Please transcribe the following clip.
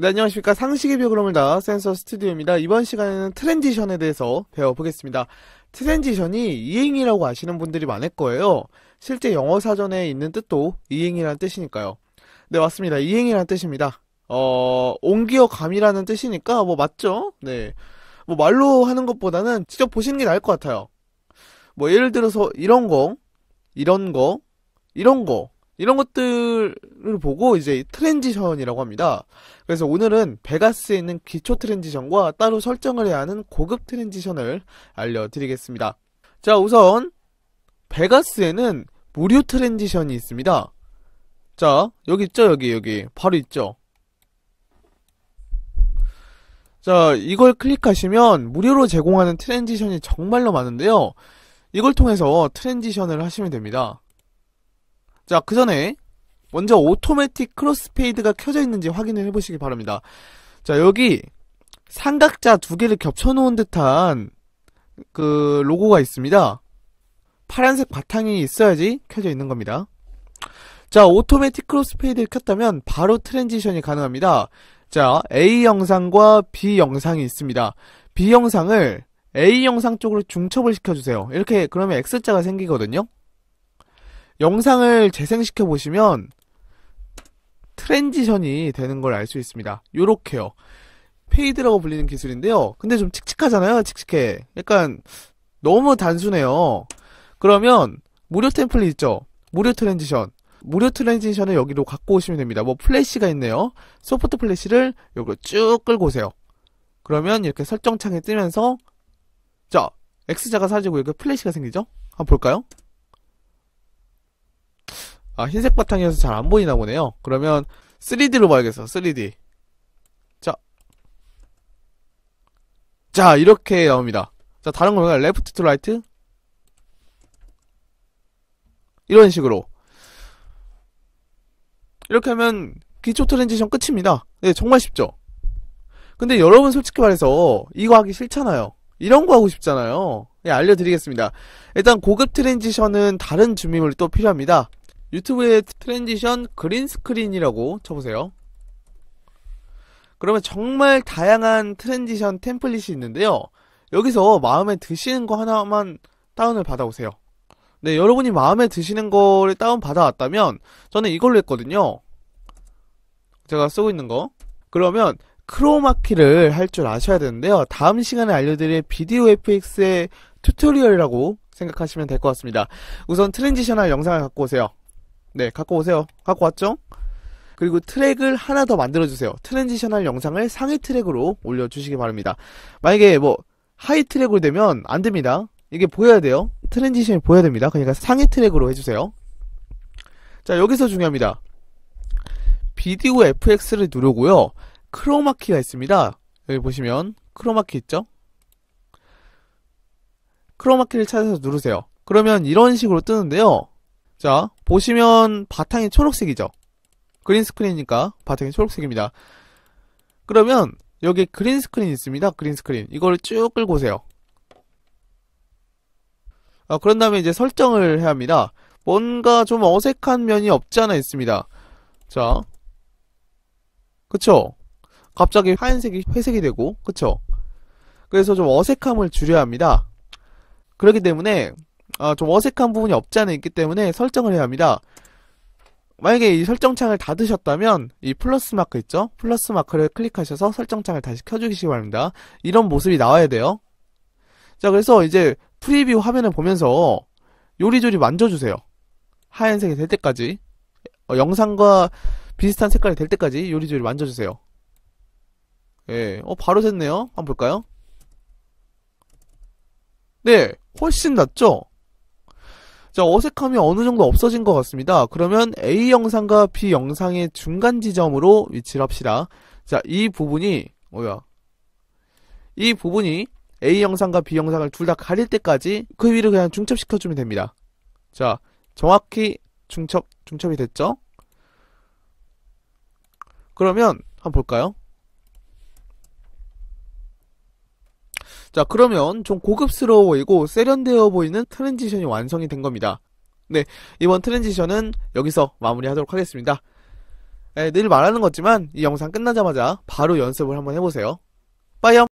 네, 안녕하십니까. 상식의 벽그로을다 센서 스튜디오입니다. 이번 시간에는 트랜지션에 대해서 배워보겠습니다. 트랜지션이 이행이라고 아시는 분들이 많을 거예요. 실제 영어 사전에 있는 뜻도 이행이란 뜻이니까요. 네, 맞습니다. 이행이란 뜻입니다. 어, 옮기어 감이라는 뜻이니까 뭐 맞죠? 네. 뭐 말로 하는 것보다는 직접 보시는 게 나을 것 같아요. 뭐 예를 들어서 이런 거, 이런 거, 이런 거 이런 것들을 보고 이제 트랜지션이라고 합니다. 그래서 오늘은 베가스에 있는 기초 트랜지션과 따로 설정을 해야 하는 고급 트랜지션을 알려드리겠습니다. 자, 우선 베가스에는 무료 트랜지션이 있습니다. 자, 여기 있죠? 여기, 여기. 바로 있죠? 자, 이걸 클릭하시면 무료로 제공하는 트랜지션이 정말로 많은데요. 이걸 통해서 트랜지션을 하시면 됩니다. 자, 그 전에 먼저 오토매틱 크로스페이드가 켜져 있는지 확인을 해보시기 바랍니다. 자, 여기 삼각자 두 개를 겹쳐놓은 듯한 그 로고가 있습니다. 파란색 바탕이 있어야지 켜져 있는 겁니다. 자, 오토매틱 크로스페이드를 켰다면 바로 트랜지션이 가능합니다. 자, A 영상과 B 영상이 있습니다. B 영상을 A 영상 쪽으로 중첩을 시켜주세요. 이렇게 그러면 X자가 생기거든요. 영상을 재생시켜 보시면 트랜지션이 되는 걸 알 수 있습니다. 요렇게요. 페이드라고 불리는 기술인데요. 근데 좀 칙칙하잖아요. 칙칙해. 약간 너무 단순해요. 그러면 무료 템플릿 있죠. 무료 트랜지션. 무료 트랜지션을 여기로 갖고 오시면 됩니다. 뭐 플래시가 있네요. 소프트 플래시를 여기로 쭉 끌고 오세요. 그러면 이렇게 설정창이 뜨면서 자 X자가 사라지고 여기 플래시가 생기죠. 한번 볼까요? 아 흰색 바탕이라서 잘 안 보이나 보네요 그러면 3D로 봐야겠어 3D 자, 자 이렇게 나옵니다 자 다른 거 볼까요? 레프트 투 라이트 이런 식으로 이렇게 하면 기초 트랜지션 끝입니다 네 정말 쉽죠 근데 여러분 솔직히 말해서 이거 하기 싫잖아요 이런 거 하고 싶잖아요 네, 알려드리겠습니다 일단 고급 트랜지션은 다른 준비물이 또 필요합니다 유튜브에 트랜지션 그린스크린이라고 쳐보세요. 그러면 정말 다양한 트랜지션 템플릿이 있는데요. 여기서 마음에 드시는 거 하나만 다운을 받아오세요. 네, 여러분이 마음에 드시는 거를 다운받아왔다면 저는 이걸로 했거든요. 제가 쓰고 있는 거. 그러면 크로마키를 할 줄 아셔야 되는데요. 다음 시간에 알려드릴 비디오 FX의 튜토리얼이라고 생각하시면 될 것 같습니다. 우선 트랜지션할 영상을 갖고 오세요. 네, 갖고 오세요. 갖고 왔죠? 그리고 트랙을 하나 더 만들어주세요. 트랜지션할 영상을 상위 트랙으로 올려주시기 바랍니다. 만약에 뭐 하이 트랙으로 되면 안 됩니다. 이게 보여야 돼요. 트랜지션이 보여야 됩니다. 그러니까 상위 트랙으로 해주세요. 자, 여기서 중요합니다. 비디오 FX를 누르고요. 크로마키가 있습니다. 여기 보시면 크로마키 있죠? 크로마키를 찾아서 누르세요. 그러면 이런 식으로 뜨는데요. 자, 보시면 바탕이 초록색이죠. 그린 스크린이니까 바탕이 초록색입니다. 그러면 여기 그린 스크린 있습니다. 그린 스크린. 이걸 쭉 끌고 오세요. 아, 그런 다음에 이제 설정을 해야 합니다. 뭔가 좀 어색한 면이 없지 않아 있습니다. 자. 그쵸? 갑자기 하얀색이 회색이 되고, 그쵸? 그래서 좀 어색함을 줄여야 합니다. 그렇기 때문에 아, 좀 어색한 부분이 없지 않아 있기 때문에 설정을 해야 합니다. 만약에 이 설정창을 닫으셨다면 이 플러스 마크 있죠? 플러스 마크를 클릭하셔서 설정창을 다시 켜주시기 바랍니다. 이런 모습이 나와야 돼요. 자 그래서 이제 프리뷰 화면을 보면서 요리조리 만져주세요. 하얀색이 될 때까지 어, 영상과 비슷한 색깔이 될 때까지 요리조리 만져주세요. 예, 어 바로 됐네요. 한번 볼까요? 네, 훨씬 낫죠? 자, 어색함이 어느 정도 없어진 것 같습니다. 그러면 A 영상과 B 영상의 중간 지점으로 위치를 합시다. 자, 이 부분이, 뭐야. 이 부분이 A 영상과 B 영상을 둘 다 가릴 때까지 그 위를 그냥 중첩시켜주면 됩니다. 자, 정확히 중첩, 중첩이 됐죠? 그러면, 한번 볼까요? 자 그러면 좀 고급스러워 보이고 세련되어 보이는 트랜지션이 완성이 된 겁니다 네 이번 트랜지션은 여기서 마무리하도록 하겠습니다 네, 늘 말하는 거지만 이 영상 끝나자마자 바로 연습을 한번 해보세요 빠이염